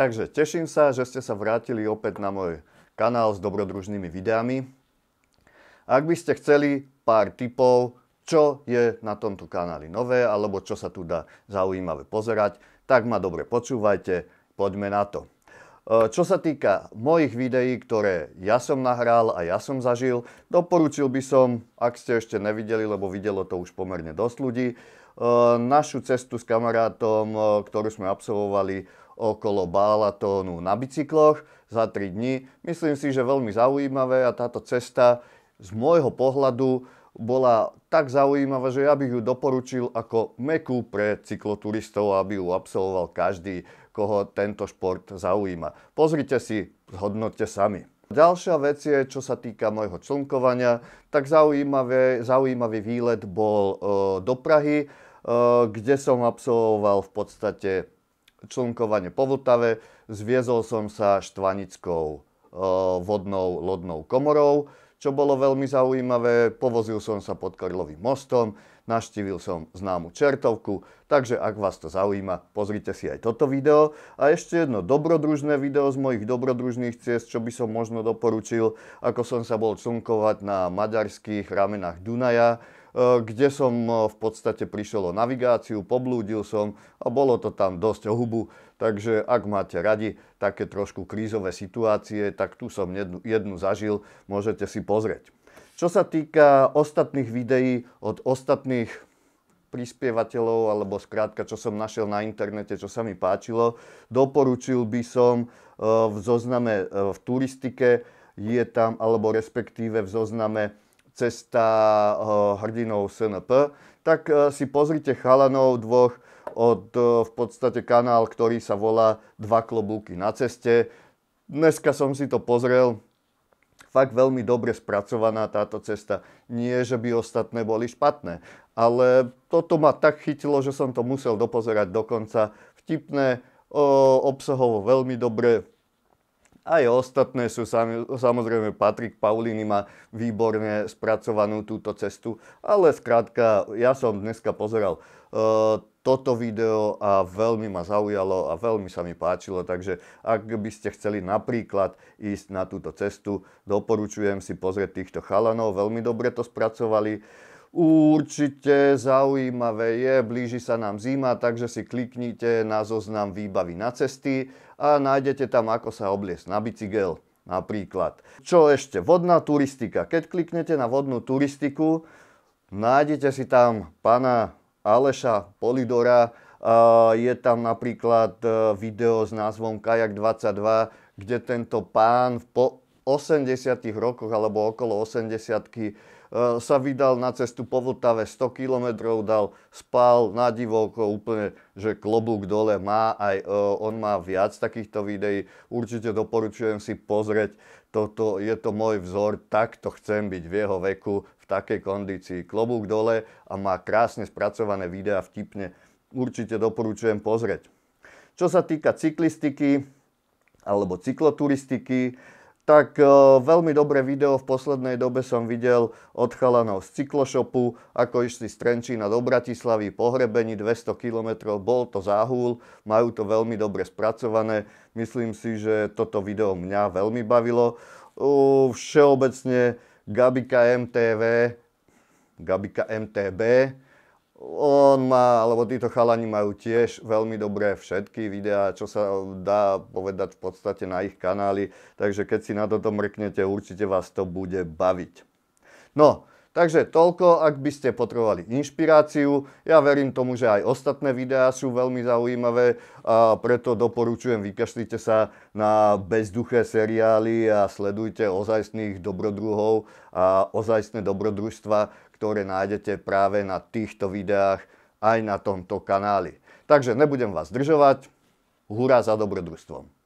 Takže teším sa, že ste sa vrátili opäť na môj kanál s dobrodružnými videami. Ak by ste chceli pár tipov, čo je na tomto kanáli nové, alebo čo sa tu dá zaujímavé pozerať, tak ma dobre počúvajte, poďme na to. E, čo sa týka mojich videí, ktoré ja som nahral a ja som zažil, doporučil by som, ak ste ešte nevideli, lebo videlo to už pomerne dosť ľudí, e, našu cestu s kamarátom, e, ktorú sme absolvovali okolo Balatónu na bicykloch za 3 dní. Myslím si, že veľmi zaujímavé a táto cesta z môjho pohľadu bola tak zaujímavá, že ja bych ju doporučil ako meku pre cykloturistov, aby ju absolvoval každý, koho tento šport zaujíma. Pozrite si, zhodnote sami. Ďalšia vec je, čo sa týka môjho člnkovania, tak zaujímavý, zaujímavý výlet bol e, do Prahy, e, kde som absolvoval v podstate člnkovanie po Vltave, zviezol som sa štvanickou e, vodnou lodnou komorou, čo bolo veľmi zaujímavé. Povozil som sa pod Karlovým mostom, naštívil som známu čertovku, takže ak vás to zaujíma, pozrite si aj toto video. A ešte jedno dobrodružné video z mojich dobrodružných ciest, čo by som možno doporučil, ako som sa bol člnkovať na maďarských ramenách Dunaja, E, kde som e, v podstate prišiel o navigáciu, poblúdil som a bolo to tam dosť o hubu. Takže ak máte radi také trošku krízové situácie, tak tu som jednu, jednu zažil, môžete si pozrieť. Čo sa týka ostatných videí od ostatných prispievateľov, alebo skrátka, čo som našiel na internete, čo sa mi páčilo, doporučil by som e, v zozname v turistike, je tam, alebo respektíve v zozname cesta eh, hrdinou SNP, tak eh, si pozrite chalanov dvoch od eh, v podstate kanál, ktorý sa volá Dva klobúky na ceste. Dneska som si to pozrel, fakt veľmi dobre spracovaná táto cesta. Nie, že by ostatné boli špatné, ale toto ma tak chytilo, že som to musel dopozerať dokonca. Vtipné, obsahovo veľmi dobre, aj ostatné sú samozrejme, Patrik Paulíny má výborne spracovanú túto cestu, ale skrátka, ja som dneska pozeral uh, toto video a veľmi ma zaujalo a veľmi sa mi páčilo, takže ak by ste chceli napríklad ísť na túto cestu, doporučujem si pozrieť týchto chalanov, veľmi dobre to spracovali. Určite zaujímavé je, blíži sa nám zima, takže si kliknite na zoznam výbavy na cesty a nájdete tam, ako sa obliesť na bicykel napríklad. Čo ešte? Vodná turistika. Keď kliknete na vodnú turistiku, nájdete si tam pána Aleša Polidora, je tam napríklad e, video s názvom Kajak 22, kde tento pán po 80 rokoch alebo okolo 80 Eh, sa vydal na cestu po Vltave 100 km, dal, spal na divoko úplne, že klobúk dole má, aj eh, on má viac takýchto videí. Určite doporučujem si pozrieť, toto je to môj vzor, takto chcem byť v jeho veku, v takej kondícii. Klobúk dole a má krásne spracované videá vtipne. Určite doporučujem pozrieť. Čo sa týka cyklistiky alebo cykloturistiky, tak e, veľmi dobré video v poslednej dobe som videl od chalanov z cyklošopu, ako išli z Trenčína do Bratislavy, pohrebení 200 km, bol to záhul, majú to veľmi dobre spracované. Myslím si, že toto video mňa veľmi bavilo. Všeobecne Gabika MTV, Gabika MTB, on má, alebo títo chalani majú tiež veľmi dobré všetky videá, čo sa dá povedať v podstate na ich kanály, takže keď si na toto mrknete, určite vás to bude baviť. No, takže toľko, ak by ste potrebovali inšpiráciu. Ja verím tomu, že aj ostatné videá sú veľmi zaujímavé a preto doporučujem, vykašlite sa na bezduché seriály a sledujte ozajstných dobrodruhov a ozajstné dobrodružstva, ktoré nájdete práve na týchto videách aj na tomto kanáli. Takže nebudem vás zdržovať. Hurá za dobrodružstvom.